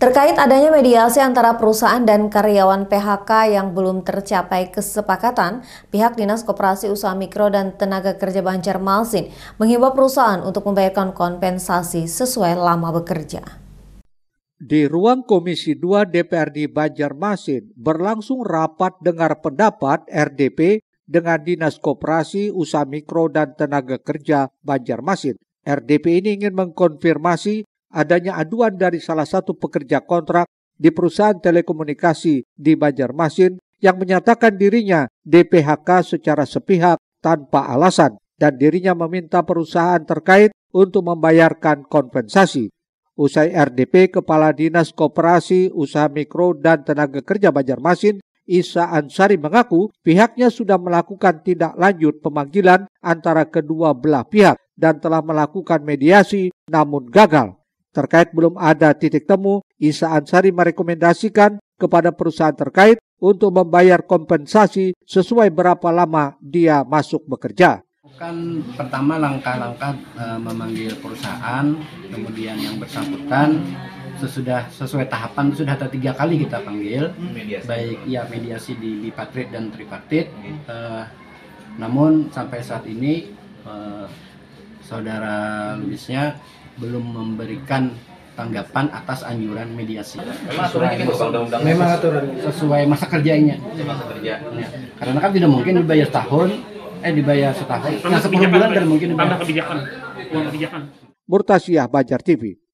Terkait adanya mediasi antara perusahaan dan karyawan PHK yang belum tercapai kesepakatan, pihak Dinas Koperasi Usaha Mikro dan Tenaga Kerja Banjarmasin menghimbau perusahaan untuk membayarkan kompensasi sesuai lama bekerja. Di ruang Komisi 2 DPRD Banjarmasin berlangsung rapat dengar pendapat RDP dengan Dinas Koperasi Usaha Mikro dan Tenaga Kerja Banjarmasin. RDP ini ingin mengkonfirmasi adanya aduan dari salah satu pekerja kontrak di perusahaan telekomunikasi di Banjarmasin yang menyatakan dirinya DPHK secara sepihak tanpa alasan dan dirinya meminta perusahaan terkait untuk membayarkan kompensasi. Usai RDP, Kepala Dinas Koperasi Usaha Mikro dan Tenaga Kerja Banjarmasin Isa Ansari mengaku pihaknya sudah melakukan tindak lanjut pemanggilan antara kedua belah pihak dan telah melakukan mediasi namun gagal terkait belum ada titik temu, Isa Ansari merekomendasikan kepada perusahaan terkait untuk membayar kompensasi sesuai berapa lama dia masuk bekerja. Bukan pertama langkah-langkah e, memanggil perusahaan, kemudian yang bersangkutan sesudah sesuai tahapan sudah ada tiga kali kita panggil, mediasi. baik ya mediasi di bipartit dan tripartit. E, namun sampai saat ini e, saudara Luisnya belum memberikan tanggapan atas anjuran mediasi memang aturan kan sesuai masa kerjanya ya. karena kan tidak mungkin dibayar setahun eh dibayar setahun nah 10 bulan dan mungkin dibayar kebijakan kebijakan Bajar TV